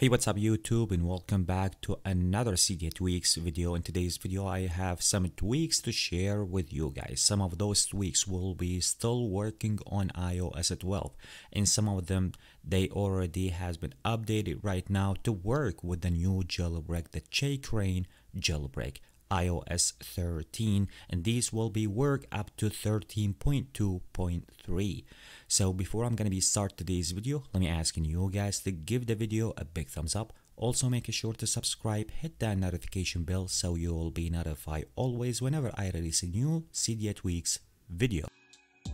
Hey what's up YouTube and welcome back to another CDA tweaks video. In today's video I have some tweaks to share with you guys. Some of those tweaks will be still working on iOS 12 and some of them they already has been updated right now to work with the new jailbreak, the J-Crane jailbreak iOS 13 and these will be work up to 13.2.3 so before I'm gonna be start today's video let me asking you guys to give the video a big thumbs up also make sure to subscribe hit that notification bell so you'll be notified always whenever I release a new CDA Tweaks video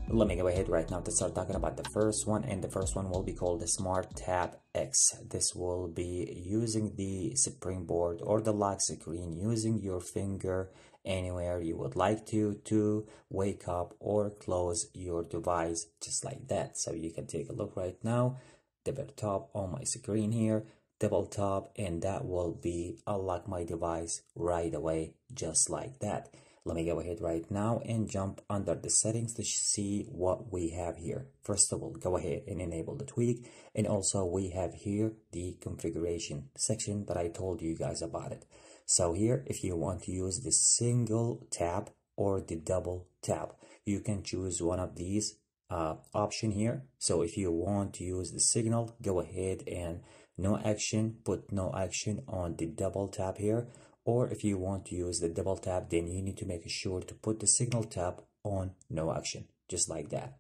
let me go ahead right now to start talking about the first one and the first one will be called the smart tab x this will be using the springboard or the lock screen using your finger anywhere you would like to to wake up or close your device just like that so you can take a look right now very top on my screen here double tap and that will be unlock my device right away just like that let me go ahead right now and jump under the settings to see what we have here. First of all, go ahead and enable the tweak. And also we have here the configuration section that I told you guys about it. So here, if you want to use the single tab or the double tab, you can choose one of these uh, option here. So if you want to use the signal, go ahead and no action, put no action on the double tap here or if you want to use the double tap then you need to make sure to put the signal tap on no action just like that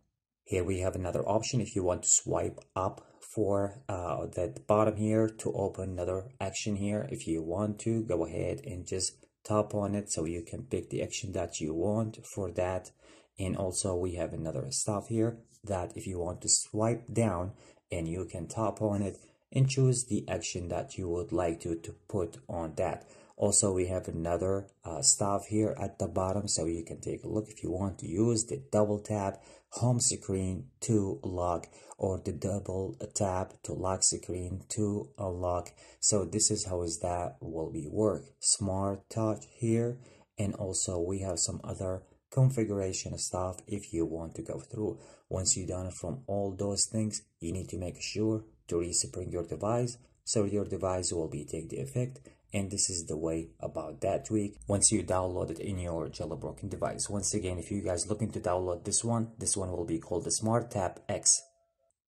here we have another option if you want to swipe up for uh, that bottom here to open another action here if you want to go ahead and just tap on it so you can pick the action that you want for that and also we have another stuff here that if you want to swipe down and you can tap on it and choose the action that you would like to, to put on that also, we have another uh, here at the bottom, so you can take a look if you want to use the double tap home screen to lock or the double tap to lock screen to unlock. So this is how is that will be work. Smart touch here, and also we have some other configuration stuff if you want to go through. Once you're done from all those things, you need to make sure to respring your device so your device will be take the effect and this is the way about that tweak once you download it in your jailbroken device once again if you guys looking to download this one this one will be called the smart tap x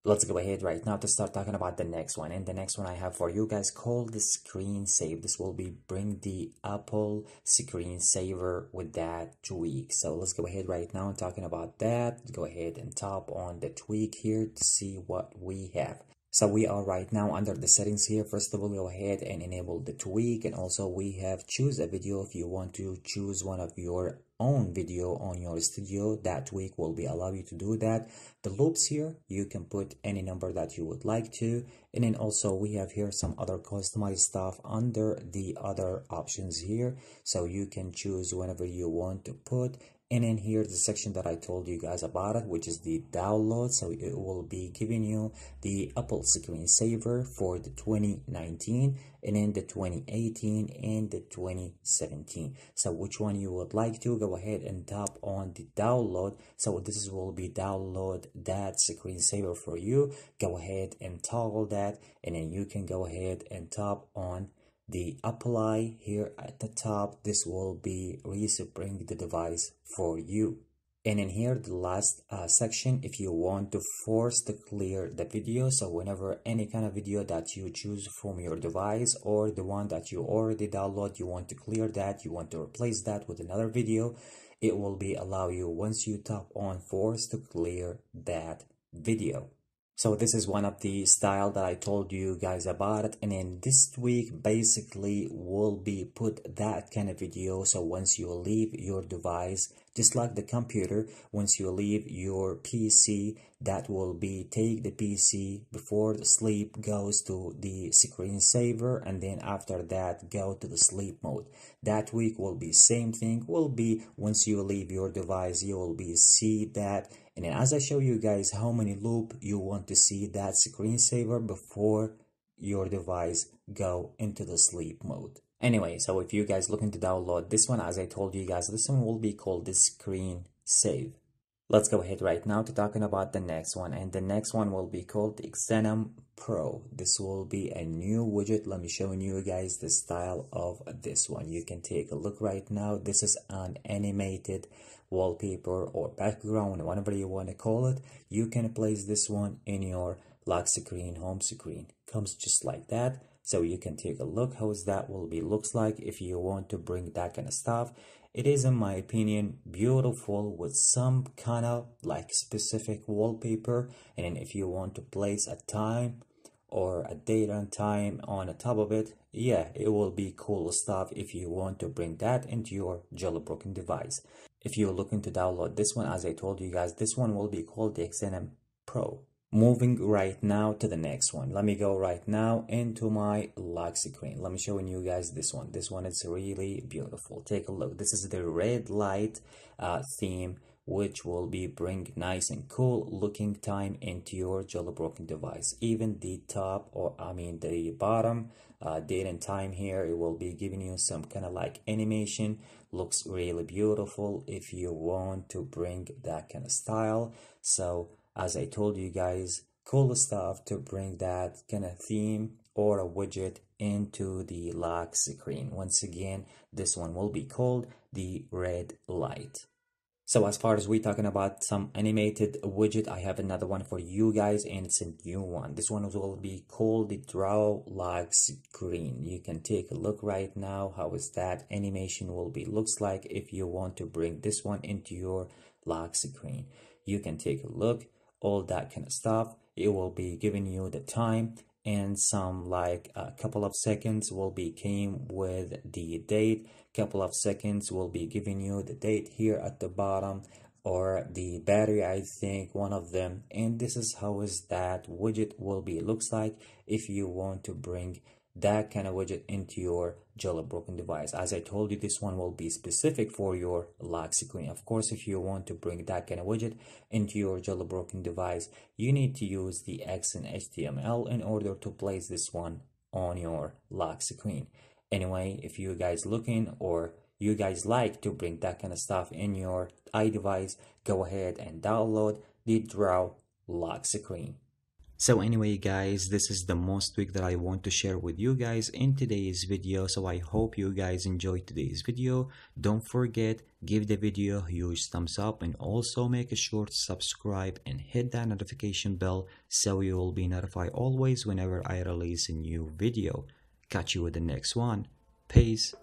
let's go ahead right now to start talking about the next one and the next one i have for you guys called the screen save this will be bring the apple screen saver with that tweak so let's go ahead right now and talking about that go ahead and tap on the tweak here to see what we have so we are right now under the settings here first of all go ahead and enable the tweak and also we have choose a video if you want to choose one of your own video on your studio that tweak will be allow you to do that the loops here you can put any number that you would like to and then also we have here some other customized stuff under the other options here so you can choose whenever you want to put and in here the section that i told you guys about it which is the download so it will be giving you the apple screen saver for the 2019 and then the 2018 and the 2017 so which one you would like to go ahead and tap on the download so this will be download that screen saver for you go ahead and toggle that and then you can go ahead and tap on the apply here at the top this will be respring the device for you and in here the last uh, section if you want to force to clear the video so whenever any kind of video that you choose from your device or the one that you already download you want to clear that you want to replace that with another video it will be allow you once you tap on force to clear that video so this is one of the style that I told you guys about And in this week, basically will be put that kind of video. So once you leave your device, just like the computer, once you leave your PC, that will be take the PC before the sleep goes to the screensaver and then after that go to the sleep mode. That week will be same thing, will be once you leave your device, you will be see that and then as I show you guys how many loop you want to see that screensaver before your device go into the sleep mode. Anyway, so if you guys looking to download this one, as I told you guys, this one will be called the Screen Save. Let's go ahead right now to talking about the next one and the next one will be called Xenom Pro. This will be a new widget. Let me show you guys the style of this one. You can take a look right now. This is an animated wallpaper or background, whatever you want to call it. You can place this one in your lock screen, home screen. Comes just like that so you can take a look how that will be looks like if you want to bring that kind of stuff it is in my opinion beautiful with some kind of like specific wallpaper and if you want to place a time or a date and time on the top of it yeah it will be cool stuff if you want to bring that into your jailbroken device if you're looking to download this one as i told you guys this one will be called the xnm pro moving right now to the next one let me go right now into my lock screen let me show you guys this one this one is really beautiful take a look this is the red light uh, theme which will be bring nice and cool looking time into your jailbroken device even the top or i mean the bottom uh, date and time here it will be giving you some kind of like animation looks really beautiful if you want to bring that kind of style so as I told you guys, cool stuff to bring that kind of theme or a widget into the lock screen. Once again, this one will be called the red light. So as far as we talking about some animated widget, I have another one for you guys and it's a new one. This one will be called the draw lock screen. You can take a look right now how is that animation will be looks like if you want to bring this one into your lock screen. You can take a look all that kind of stuff it will be giving you the time and some like a couple of seconds will be came with the date couple of seconds will be giving you the date here at the bottom or the battery i think one of them and this is how is that widget will be looks like if you want to bring that kind of widget into your jailbroken device. As I told you, this one will be specific for your lock screen. Of course, if you want to bring that kind of widget into your jailbroken device, you need to use the X and HTML in order to place this one on your lock screen. Anyway, if you guys looking or you guys like to bring that kind of stuff in your iDevice, go ahead and download the Draw Lock Screen. So anyway guys, this is the most week that I want to share with you guys in today's video. So I hope you guys enjoyed today's video. Don't forget, give the video a huge thumbs up and also make sure to subscribe and hit that notification bell so you will be notified always whenever I release a new video. Catch you with the next one. Peace.